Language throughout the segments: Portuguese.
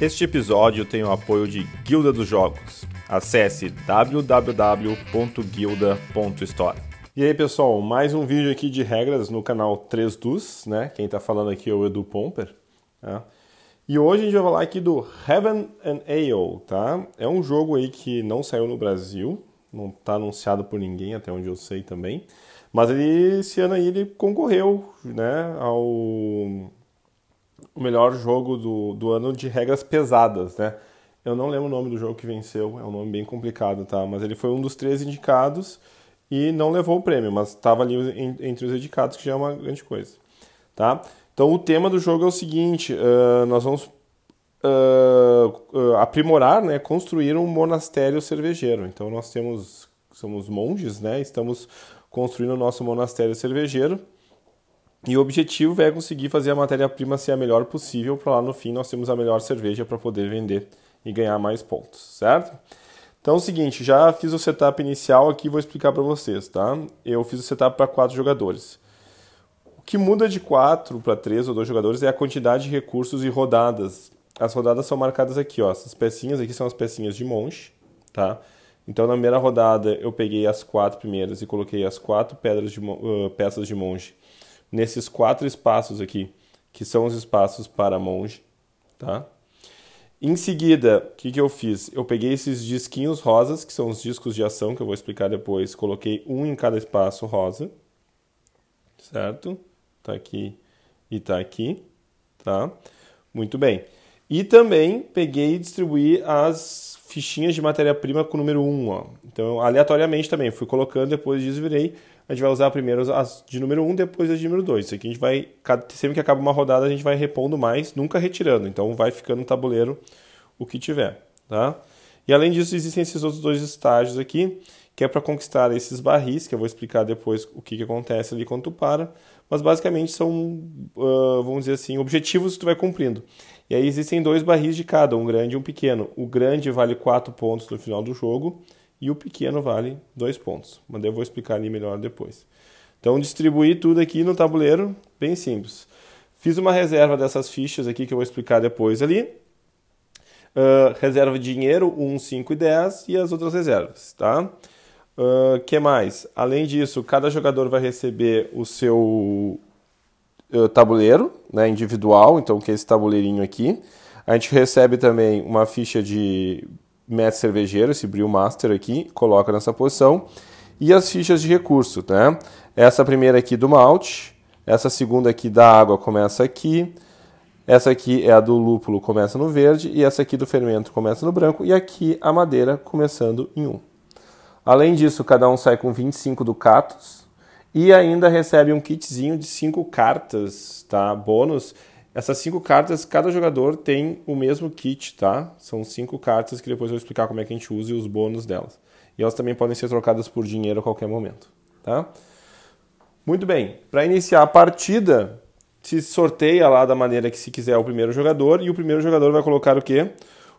Este episódio tem o apoio de Guilda dos Jogos. Acesse www.guilda.store. E aí pessoal, mais um vídeo aqui de regras no canal 3 Dus, né? Quem está falando aqui é o Edu Pomper. Né? E hoje a gente vai falar aqui do Heaven and Ale, tá? É um jogo aí que não saiu no Brasil, não está anunciado por ninguém até onde eu sei também. Mas ele, esse ano aí ele concorreu né, ao o melhor jogo do, do ano de regras pesadas, né? Eu não lembro o nome do jogo que venceu, é um nome bem complicado, tá? Mas ele foi um dos três indicados e não levou o prêmio, mas estava ali entre os indicados, que já é uma grande coisa, tá? Então o tema do jogo é o seguinte: uh, nós vamos uh, aprimorar, né? Construir um monastério cervejeiro. Então nós temos, somos monges, né? Estamos construindo o nosso monastério cervejeiro e o objetivo é conseguir fazer a matéria-prima ser a melhor possível para lá no fim nós termos a melhor cerveja para poder vender e ganhar mais pontos, certo? Então é o seguinte, já fiz o setup inicial aqui, vou explicar para vocês, tá? Eu fiz o setup para quatro jogadores. O que muda de quatro para três ou dois jogadores é a quantidade de recursos e rodadas. As rodadas são marcadas aqui, ó. Essas pecinhas aqui são as pecinhas de monge, tá? Então na primeira rodada eu peguei as quatro primeiras e coloquei as quatro pedras de, uh, peças de monge nesses quatro espaços aqui, que são os espaços para monge, tá? Em seguida, o que, que eu fiz? Eu peguei esses disquinhos rosas, que são os discos de ação, que eu vou explicar depois. Coloquei um em cada espaço rosa, certo? Tá aqui e tá aqui, tá? Muito bem. E também peguei e distribuí as fichinhas de matéria-prima com o número 1, ó. Então, aleatoriamente também, fui colocando, depois desvirei a gente vai usar primeiro as de número 1, um, depois as de número 2. Isso aqui a gente vai, sempre que acaba uma rodada, a gente vai repondo mais, nunca retirando. Então vai ficando no tabuleiro o que tiver, tá? E além disso, existem esses outros dois estágios aqui, que é para conquistar esses barris, que eu vou explicar depois o que, que acontece ali quando tu para, mas basicamente são, uh, vamos dizer assim, objetivos que tu vai cumprindo. E aí existem dois barris de cada, um grande e um pequeno. O grande vale 4 pontos no final do jogo, e o pequeno vale 2 pontos. Mas eu vou explicar ali melhor depois. Então distribuí tudo aqui no tabuleiro, bem simples. Fiz uma reserva dessas fichas aqui que eu vou explicar depois ali. Uh, reserva de dinheiro 1, 5 e 10 e as outras reservas, tá? Uh, que mais? Além disso, cada jogador vai receber o seu uh, tabuleiro né, individual, então que é esse tabuleirinho aqui. A gente recebe também uma ficha de mestre cervejeiro, esse Brewmaster master aqui, coloca nessa posição. E as fichas de recurso, né? Essa primeira aqui do malte, essa segunda aqui da água começa aqui, essa aqui é a do lúpulo, começa no verde, e essa aqui do fermento começa no branco, e aqui a madeira começando em 1. Um. Além disso, cada um sai com 25 ducatos e ainda recebe um kitzinho de 5 cartas, tá? Bônus essas cinco cartas, cada jogador tem o mesmo kit, tá? São cinco cartas que depois eu vou explicar como é que a gente usa e os bônus delas. E elas também podem ser trocadas por dinheiro a qualquer momento, tá? Muito bem, para iniciar a partida, se sorteia lá da maneira que se quiser o primeiro jogador e o primeiro jogador vai colocar o quê?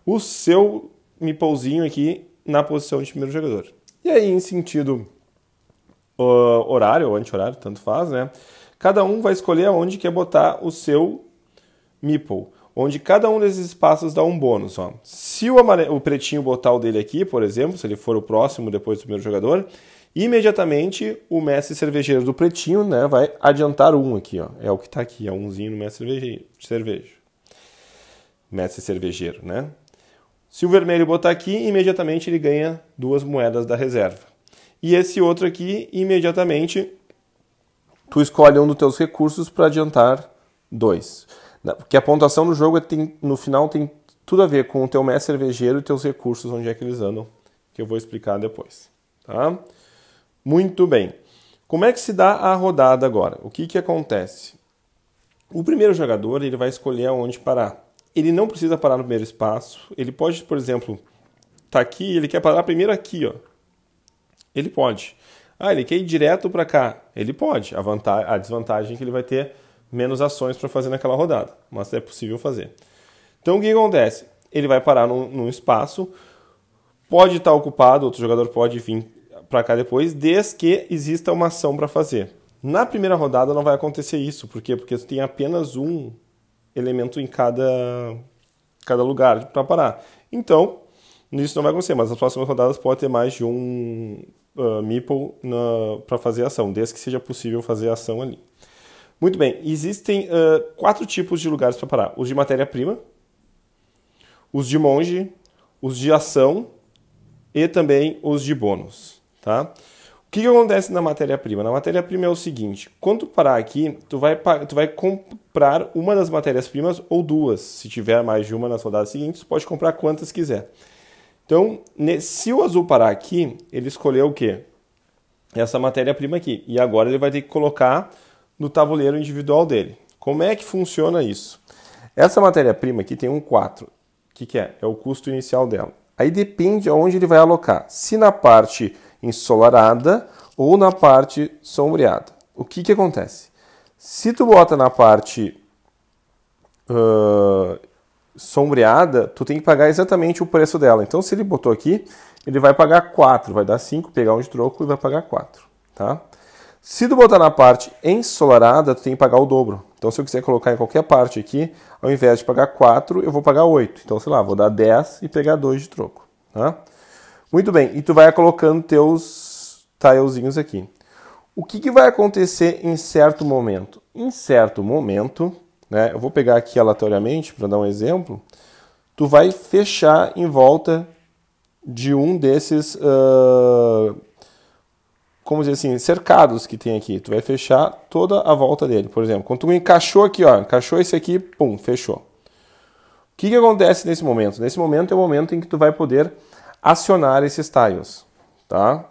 O seu meeplezinho aqui na posição de primeiro jogador. E aí, em sentido uh, horário ou anti-horário, tanto faz, né? Cada um vai escolher aonde quer botar o seu meeple, onde cada um desses espaços dá um bônus. Ó. Se o, amarelo, o pretinho botar o dele aqui, por exemplo, se ele for o próximo depois do primeiro jogador, imediatamente o mestre cervejeiro do pretinho né, vai adiantar um aqui. Ó. É o que está aqui, é umzinho no mestre cervejeiro. Cerveja. Mestre cervejeiro, né? Se o vermelho botar aqui, imediatamente ele ganha duas moedas da reserva. E esse outro aqui, imediatamente, tu escolhe um dos teus recursos para adiantar dois. Né? Porque a pontuação do jogo tem, no final tem tudo a ver com o teu mestre cervejeiro e teus recursos, onde é que eles andam, que eu vou explicar depois. Tá? Muito bem. Como é que se dá a rodada agora? O que, que acontece? O primeiro jogador ele vai escolher aonde parar. Ele não precisa parar no primeiro espaço. Ele pode, por exemplo, tá aqui, ele quer parar primeiro aqui, ó. Ele pode. Ah, ele quer ir direto para cá. Ele pode. A, vantagem, a desvantagem é que ele vai ter menos ações para fazer naquela rodada, mas é possível fazer. Então o que acontece? Ele vai parar num, num espaço, pode estar tá ocupado, outro jogador pode vir para cá depois, desde que exista uma ação para fazer. Na primeira rodada não vai acontecer isso, por quê? Porque tem apenas um elemento em cada, cada lugar para parar. Então, isso não vai acontecer, mas nas próximas rodadas pode ter mais de um uh, meeple para fazer ação, desde que seja possível fazer ação ali. Muito bem, existem uh, quatro tipos de lugares para parar: os de matéria-prima, os de monge, os de ação e também os de bônus, tá? O que, que acontece na matéria-prima? Na matéria-prima é o seguinte: quando parar aqui, tu vai, tu vai comprar uma das matérias-primas ou duas. Se tiver mais de uma nas rodadas seguintes, pode comprar quantas quiser. Então, se o azul parar aqui, ele escolheu o quê? Essa matéria-prima aqui. E agora ele vai ter que colocar no tabuleiro individual dele. Como é que funciona isso? Essa matéria-prima aqui tem um 4. O que, que é? É o custo inicial dela. Aí depende aonde ele vai alocar, se na parte ensolarada ou na parte sombreada. O que, que acontece? Se tu bota na parte uh, sombreada, tu tem que pagar exatamente o preço dela. Então, se ele botou aqui, ele vai pagar 4, vai dar 5, pegar um de troco e vai pagar 4, tá? Se tu botar na parte ensolarada, tu tem que pagar o dobro. Então, se eu quiser colocar em qualquer parte aqui, ao invés de pagar 4, eu vou pagar 8. Então, sei lá, vou dar 10 e pegar 2 de troco. Tá? Muito bem, e tu vai colocando teus tilezinhos aqui. O que, que vai acontecer em certo momento? Em certo momento, né, eu vou pegar aqui aleatoriamente para dar um exemplo, tu vai fechar em volta de um desses... Uh, como dizer assim, cercados que tem aqui. Tu vai fechar toda a volta dele. Por exemplo, quando tu encaixou aqui, ó, encaixou esse aqui, pum, fechou. O que, que acontece nesse momento? Nesse momento é o momento em que tu vai poder acionar esses tiles, tá?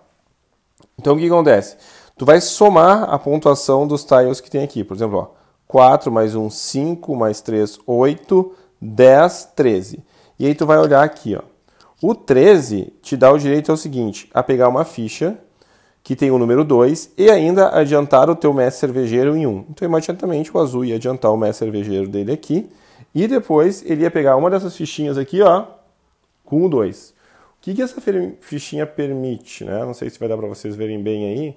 Então o que, que acontece? Tu vai somar a pontuação dos tiles que tem aqui. Por exemplo, ó, 4 mais 1, 5, mais 3, 8, 10, 13. E aí tu vai olhar aqui, ó. O 13 te dá o direito ao é seguinte, a pegar uma ficha que tem o número 2, e ainda adiantar o teu mestre cervejeiro em 1. Um. Então, imediatamente, o azul ia adiantar o mestre cervejeiro dele aqui, e depois ele ia pegar uma dessas fichinhas aqui, ó, com o 2. O que, que essa fichinha permite? Né? Não sei se vai dar para vocês verem bem aí,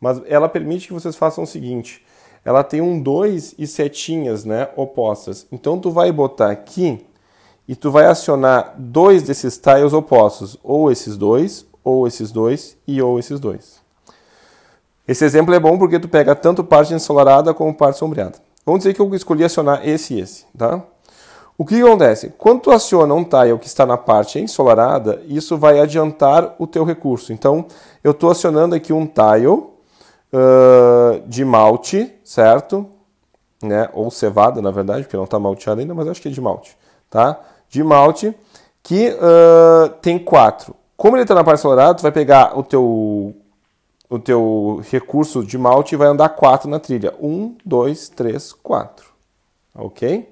mas ela permite que vocês façam o seguinte. Ela tem um 2 e setinhas né, opostas. Então, tu vai botar aqui e tu vai acionar dois desses tiles opostos, ou esses dois, ou esses dois e ou esses dois. Esse exemplo é bom porque tu pega tanto parte ensolarada como parte sombreada. Vamos dizer que eu escolhi acionar esse e esse, tá? O que acontece? Quando tu aciona um tile que está na parte ensolarada, isso vai adiantar o teu recurso. Então, eu estou acionando aqui um tile uh, de malte, certo? Né? Ou cevada, na verdade, porque não está malteado ainda, mas acho que é de malte, tá? De malte, que uh, tem quatro. Como ele está na parte ensolarada, tu vai pegar o teu no teu recurso de malte vai andar 4 na trilha. 1, 2, 3, 4. Ok?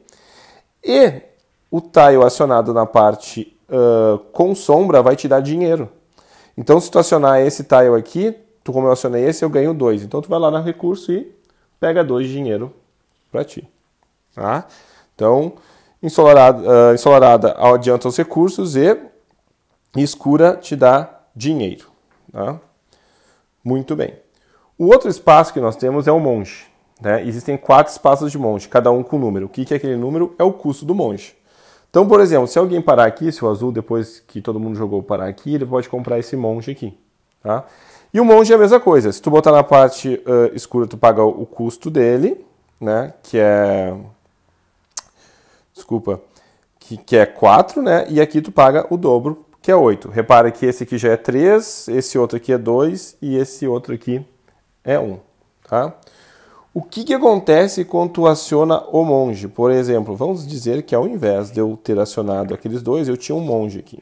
E o tile acionado na parte uh, com sombra vai te dar dinheiro. Então, se tu acionar esse tile aqui, tu, como eu acionei esse, eu ganho 2. Então, tu vai lá no recurso e pega 2 de dinheiro para ti. Tá? Então, ensolarada, uh, ensolarada adianta os recursos e escura te dá dinheiro. Tá? Muito bem. O outro espaço que nós temos é o monge. Né? Existem quatro espaços de monge, cada um com número. O que é aquele número? É o custo do monge. Então, por exemplo, se alguém parar aqui, se o azul, depois que todo mundo jogou parar aqui, ele pode comprar esse monge aqui. Tá? E o monge é a mesma coisa. Se tu botar na parte uh, escura, tu paga o custo dele, né? Que é. Desculpa. Que, que é 4, né? E aqui tu paga o dobro que é 8. Repara que esse aqui já é 3, esse outro aqui é 2 e esse outro aqui é 1. Tá? O que, que acontece quando tu aciona o monge? Por exemplo, vamos dizer que ao invés de eu ter acionado aqueles dois, eu tinha um monge aqui.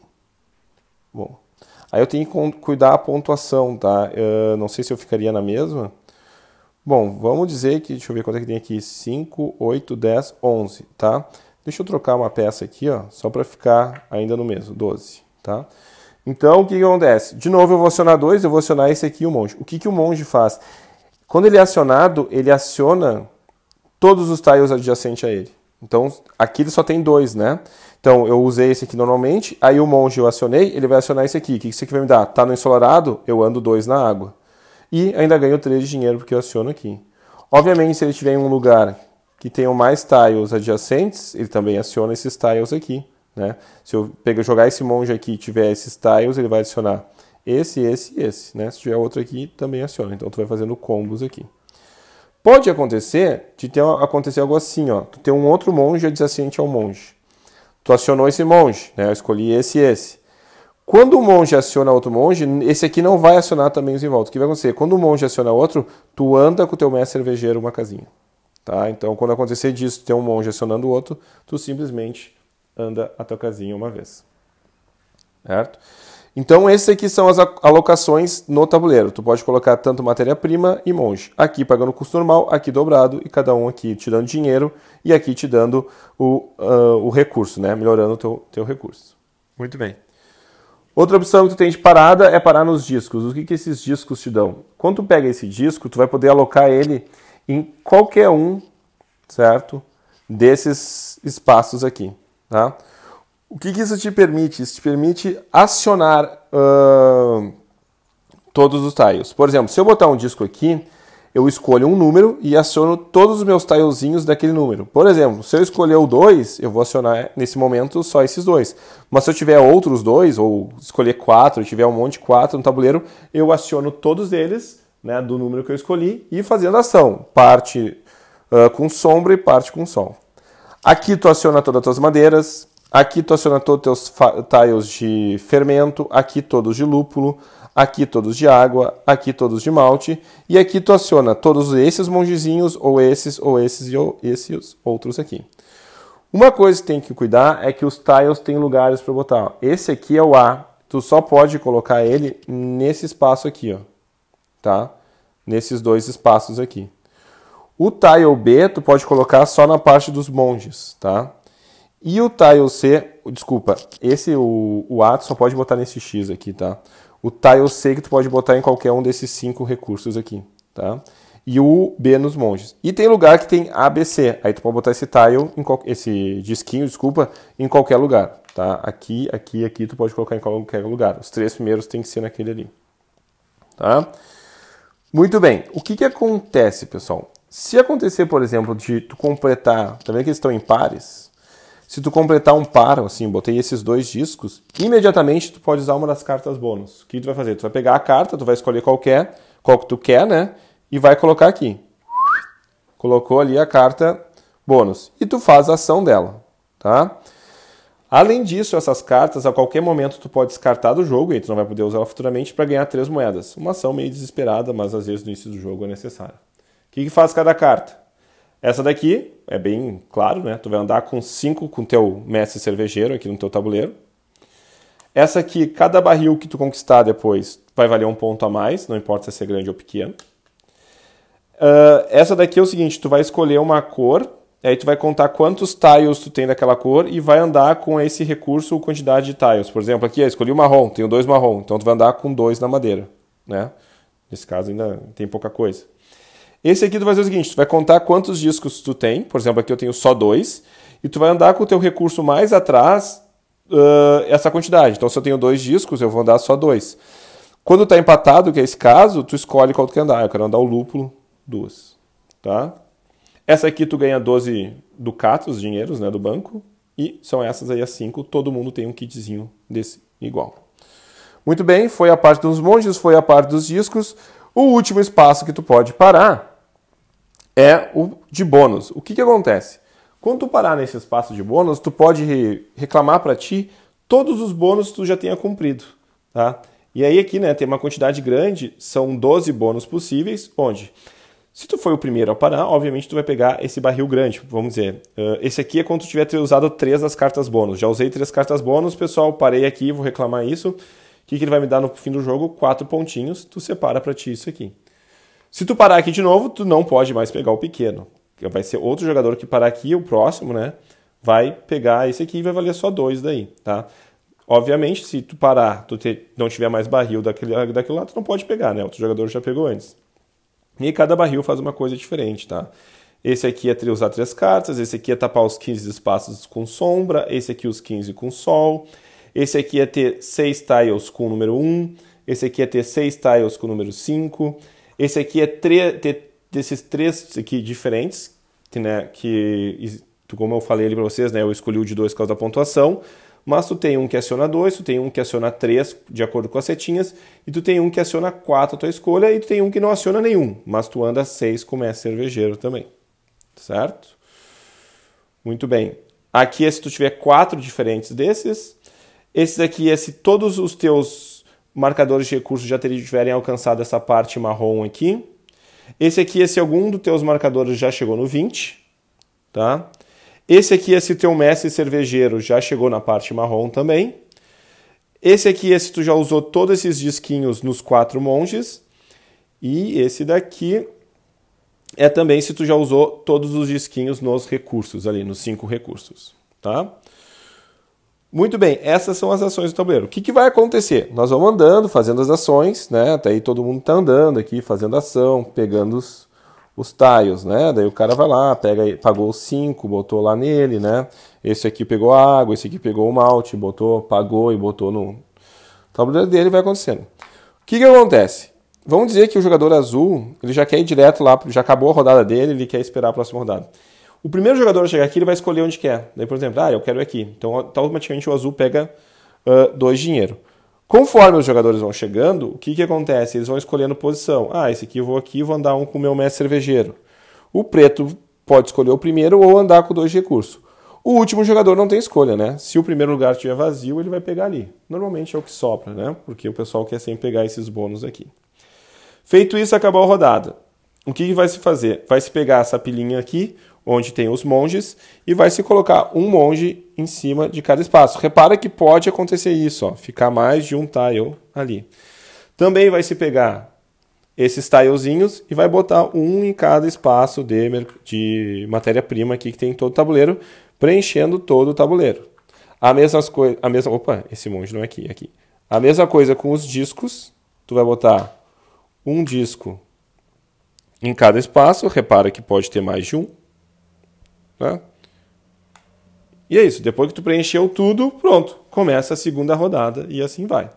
Bom, aí eu tenho que cuidar a pontuação, tá? Eu ah, não sei se eu ficaria na mesma. Bom, vamos dizer que, deixa eu ver quanto é que tem aqui, 5, 8, 10, 11, tá? Deixa eu trocar uma peça aqui, ó, só para ficar ainda no mesmo, 12. Tá? Então, o que, que acontece? De novo, eu vou acionar dois, eu vou acionar esse aqui o monge. O que, que o monge faz? Quando ele é acionado, ele aciona todos os tiles adjacentes a ele. Então, aqui ele só tem dois, né? Então, eu usei esse aqui normalmente, aí o monge eu acionei, ele vai acionar esse aqui. O que isso aqui vai me dar? Tá no ensolarado, eu ando dois na água. E ainda ganho três de dinheiro porque eu aciono aqui. Obviamente, se ele estiver em um lugar que tenha mais tiles adjacentes, ele também aciona esses tiles aqui. Né? Se eu pegar, jogar esse monge aqui e tiver esses tiles, ele vai adicionar esse, esse e esse. Né? Se tiver outro aqui, também aciona. Então tu vai fazendo combos aqui. Pode acontecer de ter, acontecer algo assim, ó. Tu tem um outro monge adjacente ao monge. Tu acionou esse monge, né? Eu escolhi esse e esse. Quando o monge aciona outro monge, esse aqui não vai acionar também os em volta. O que vai acontecer? Quando o monge aciona outro, tu anda com o teu mestre cervejeiro uma casinha. Tá? Então, quando acontecer disso, ter um monge acionando o outro, tu simplesmente anda a tua casinha uma vez. Certo? Então, esses aqui são as alocações no tabuleiro. Tu pode colocar tanto matéria-prima e monge. Aqui pagando custo normal, aqui dobrado e cada um aqui te dando dinheiro e aqui te dando o, uh, o recurso, né? Melhorando o teu, teu recurso. Muito bem. Outra opção que tu tem de parada é parar nos discos. O que, que esses discos te dão? Quando tu pega esse disco, tu vai poder alocar ele em qualquer um, certo? Desses espaços aqui. Tá? O que, que, isso te permite? Isso te permite acionar uh, todos os tiles. Por exemplo, se eu botar um disco aqui, eu escolho um número e aciono todos os meus tilezinhos daquele número. Por exemplo, se eu escolher o 2, eu vou acionar nesse momento só esses dois. Mas se eu tiver outros dois, ou escolher quatro, tiver um monte de quatro no tabuleiro, eu aciono todos eles né, do número que eu escolhi e fazendo ação. Parte uh, com sombra e parte com sol. Aqui tu aciona todas as tuas madeiras, aqui tu aciona todos os teus tiles de fermento, aqui todos de lúpulo, aqui todos de água, aqui todos de malte, e aqui tu aciona todos esses mongezinhos, ou esses, ou esses, e ou esses outros aqui. Uma coisa que tem que cuidar é que os tiles têm lugares para botar. Esse aqui é o A, tu só pode colocar ele nesse espaço aqui, ó, tá? Nesses dois espaços aqui. O tile B tu pode colocar só na parte dos monges, tá? E o tile C, desculpa, esse o, o A tu só pode botar nesse X aqui, tá? O tile C que tu pode botar em qualquer um desses cinco recursos aqui, tá? E o B nos monges. E tem lugar que tem ABC, aí tu pode botar esse tile, em qual, esse disquinho, desculpa, em qualquer lugar, tá? Aqui, aqui, aqui tu pode colocar em qualquer lugar. Os três primeiros tem que ser naquele ali, tá? Muito bem, o que, que acontece, pessoal? Se acontecer, por exemplo, de tu completar, também tá que eles estão em pares? Se tu completar um par, assim, botei esses dois discos, imediatamente tu pode usar uma das cartas bônus. O que tu vai fazer? Tu vai pegar a carta, tu vai escolher qualquer, qual que tu quer, né? E vai colocar aqui. Colocou ali a carta bônus. E tu faz a ação dela, tá? Além disso, essas cartas a qualquer momento tu pode descartar do jogo e tu não vai poder usar ela futuramente para ganhar três moedas. Uma ação meio desesperada, mas às vezes no início do jogo é necessária que, que faz cada carta? Essa daqui é bem claro, né? Tu vai andar com cinco com teu mestre cervejeiro aqui no teu tabuleiro. Essa aqui, cada barril que tu conquistar depois vai valer um ponto a mais, não importa se é grande ou pequeno. Uh, essa daqui é o seguinte, tu vai escolher uma cor, aí tu vai contar quantos tiles tu tem daquela cor e vai andar com esse recurso ou quantidade de tiles. Por exemplo, aqui eu escolhi o marrom, tenho dois marrom, então tu vai andar com dois na madeira, né? Nesse caso ainda tem pouca coisa. Esse aqui tu vai fazer o seguinte, tu vai contar quantos discos tu tem, por exemplo, aqui eu tenho só dois, e tu vai andar com o teu recurso mais atrás uh, essa quantidade. Então se eu tenho dois discos, eu vou andar só dois. Quando tá empatado, que é esse caso, tu escolhe qual tu quer andar. Eu quero andar o lúpulo, duas, tá? Essa aqui tu ganha 12 ducatos, dinheiros, né, do banco, e são essas aí as cinco, todo mundo tem um kitzinho desse igual. Muito bem, foi a parte dos monges, foi a parte dos discos. O último espaço que tu pode parar é o de bônus. O que, que acontece? Quando tu parar nesse espaço de bônus, tu pode reclamar para ti todos os bônus que tu já tenha cumprido, tá? E aí aqui, né, tem uma quantidade grande, são 12 bônus possíveis, onde se tu foi o primeiro a parar, obviamente tu vai pegar esse barril grande, vamos dizer. Uh, esse aqui é quando tu tiver usado três das cartas bônus. Já usei três cartas bônus, pessoal, parei aqui, vou reclamar isso. O que, que ele vai me dar no fim do jogo? Quatro pontinhos, tu separa para ti isso aqui. Se tu parar aqui de novo, tu não pode mais pegar o pequeno. Vai ser outro jogador que parar aqui, o próximo, né? Vai pegar esse aqui e vai valer só dois daí, tá? Obviamente, se tu parar, tu não tiver mais barril daquele, daquele lado, tu não pode pegar, né? Outro jogador já pegou antes. E cada barril faz uma coisa diferente, tá? Esse aqui é usar três cartas, esse aqui é tapar os 15 espaços com sombra, esse aqui os 15 com sol, esse aqui é ter seis tiles com o número 1, esse aqui é ter seis tiles com o número 5, esse aqui é desses três aqui diferentes, que, né, que como eu falei ali para vocês, né, eu escolhi o de dois por causa da pontuação, mas tu tem um que aciona dois tu tem um que aciona três de acordo com as setinhas, e tu tem um que aciona quatro a tua escolha, e tu tem um que não aciona nenhum, mas tu anda seis como é cervejeiro também, certo? Muito bem. Aqui é se tu tiver quatro diferentes desses. Esses aqui é se todos os teus marcadores de recurso já tiverem alcançado essa parte marrom aqui. Esse aqui é se algum dos teus marcadores já chegou no 20, tá? Esse aqui é se teu mestre cervejeiro já chegou na parte marrom também. Esse aqui é se tu já usou todos esses disquinhos nos quatro monges. E esse daqui é também se tu já usou todos os disquinhos nos recursos ali, nos cinco recursos, tá? Muito bem, essas são as ações do tabuleiro. O que, que vai acontecer? Nós vamos andando, fazendo as ações, né? Até aí todo mundo está andando aqui, fazendo ação, pegando os, os tiles, né? Daí o cara vai lá, pega, pagou cinco, botou lá nele, né? Esse aqui pegou a água, esse aqui pegou o malte, botou, pagou e botou no tabuleiro dele, vai acontecendo. O que, que acontece? Vamos dizer que o jogador azul, ele já quer ir direto lá, já acabou a rodada dele, ele quer esperar a próxima rodada. O primeiro jogador a chegar aqui, ele vai escolher onde quer. Daí, por exemplo, ah, eu quero aqui. Então, tá automaticamente o azul pega uh, dois dinheiro. Conforme os jogadores vão chegando, o que, que acontece? Eles vão escolhendo posição. Ah, esse aqui eu vou aqui, vou andar um com o meu mestre cervejeiro. O preto pode escolher o primeiro ou andar com dois recursos. O último jogador não tem escolha, né? Se o primeiro lugar estiver vazio, ele vai pegar ali. Normalmente é o que sopra, né? Porque o pessoal quer sempre pegar esses bônus aqui. Feito isso, acabou a rodada. O que, que vai se fazer? Vai se pegar essa pilinha aqui, onde tem os monges, e vai se colocar um monge em cima de cada espaço. Repara que pode acontecer isso, ó, ficar mais de um tile ali. Também vai se pegar esses tilezinhos e vai botar um em cada espaço de, de matéria-prima aqui que tem em todo o tabuleiro, preenchendo todo o tabuleiro. A mesma coisa, a mesma, opa, esse monge não é aqui, é aqui. A mesma coisa com os discos, tu vai botar um disco em cada espaço, repara que pode ter mais de um, né? E é isso, depois que tu preencheu tudo, pronto, começa a segunda rodada e assim vai.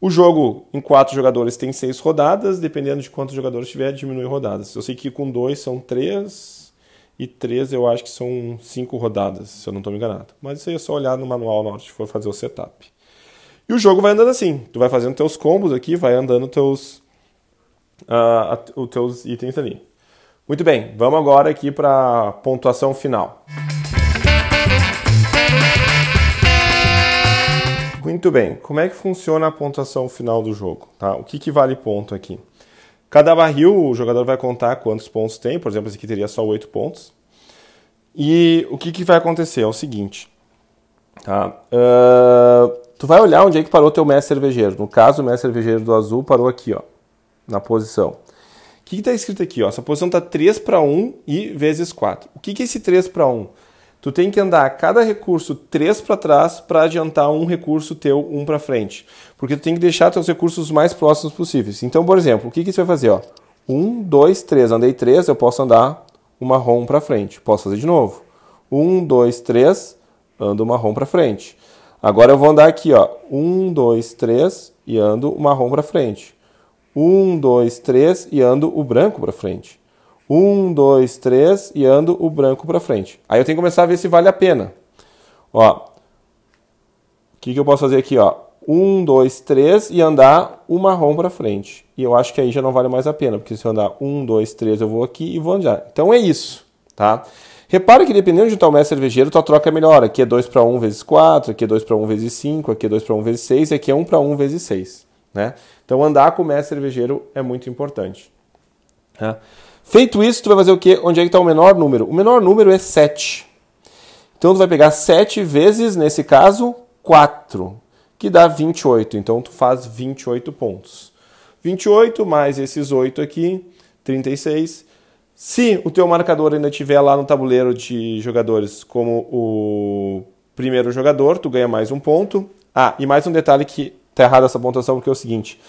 O jogo em quatro jogadores tem seis rodadas, dependendo de quantos jogadores tiver, diminui rodadas. Eu sei que com dois são três, e três eu acho que são cinco rodadas, se eu não estou me enganado. Mas isso aí é só olhar no manual na hora que for fazer o setup. E o jogo vai andando assim, tu vai fazendo teus combos aqui, vai andando teus, uh, ah, os teus itens ali. Muito bem, vamos agora aqui para a pontuação final. Muito bem, como é que funciona a pontuação final do jogo? Tá? O que, que vale ponto aqui? Cada barril o jogador vai contar quantos pontos tem, por exemplo, esse aqui teria só 8 pontos. E o que, que vai acontecer? É o seguinte: tá? Uh, tu vai olhar onde é que parou teu mestre cervejeiro. No caso, o mestre cervejeiro do azul parou aqui, ó, na posição. O que está escrito aqui? Ó? Essa posição está 3 para 1 e vezes 4. O que, que é esse 3 para 1? Tu tem que andar cada recurso 3 para trás para adiantar um recurso teu 1 para frente. Porque tu tem que deixar teus recursos mais próximos possíveis. Então, por exemplo, o que, que você vai fazer? Ó? 1, 2, 3. Andei 3, eu posso andar o marrom para frente. Posso fazer de novo. 1, 2, 3, ando o marrom para frente. Agora eu vou andar aqui, ó. 1, 2, 3 e ando o marrom para frente. 1, 2, 3 e ando o branco para frente. 1, 2, 3 e ando o branco para frente. Aí eu tenho que começar a ver se vale a pena. Ó, o que, que eu posso fazer aqui? Ó, um, dois, três e andar o marrom para frente. E eu acho que aí já não vale mais a pena, porque se eu andar 1, 2, 3, eu vou aqui e vou andar. Então é isso, tá? Repara que dependendo de onde está o mestre cervejeiro, tua troca é melhor. Aqui é 2 para 1 vezes 4, aqui é 2 para 1 vezes 5, aqui é 2 para 1 vezes 6, e aqui é 1 para 1 vezes 6. Né? Então andar com o mestre cervejeiro é muito importante. Né? Feito isso, tu vai fazer o quê? Onde é que está o menor número? O menor número é 7. Então tu vai pegar 7 vezes, nesse caso, 4, que dá 28. Então tu faz 28 pontos. 28 mais esses 8 aqui, 36. Se o teu marcador ainda estiver lá no tabuleiro de jogadores como o primeiro jogador, tu ganha mais um ponto. Ah, e mais um detalhe que tá errada essa pontuação porque é o seguinte: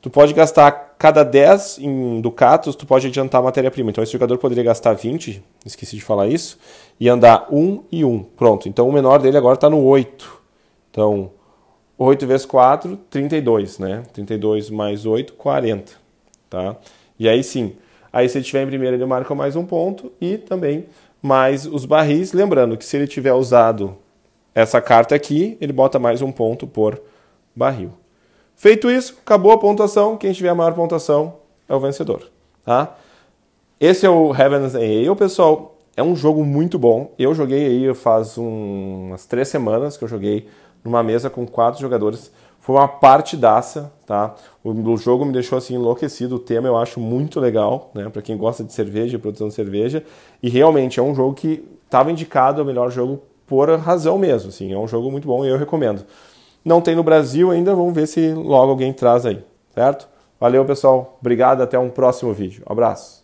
tu pode gastar cada 10 em Ducatos, tu pode adiantar a matéria-prima. Então esse jogador poderia gastar 20, esqueci de falar isso, e andar 1 e 1. Pronto. Então o menor dele agora está no 8. Então 8 vezes 4, 32, né? 32 mais 8, 40, tá? E aí sim, aí se ele tiver em primeiro ele marca mais um ponto e também mais os barris, lembrando que se ele tiver usado essa carta aqui, ele bota mais um ponto por barril. Feito isso, acabou a pontuação. Quem tiver a maior pontuação é o vencedor. Tá? Esse é o Heavens and O pessoal. É um jogo muito bom. Eu joguei aí faz um, umas três semanas que eu joguei numa mesa com quatro jogadores. Foi uma partidaça, tá? O, o jogo me deixou assim enlouquecido. O tema eu acho muito legal, né? Para quem gosta de cerveja, produção de cerveja. E realmente é um jogo que estava indicado ao melhor jogo por razão mesmo. Assim, é um jogo muito bom e eu recomendo. Não tem no Brasil ainda, vamos ver se logo alguém traz aí, certo? Valeu, pessoal. Obrigado, até um próximo vídeo. Um abraço.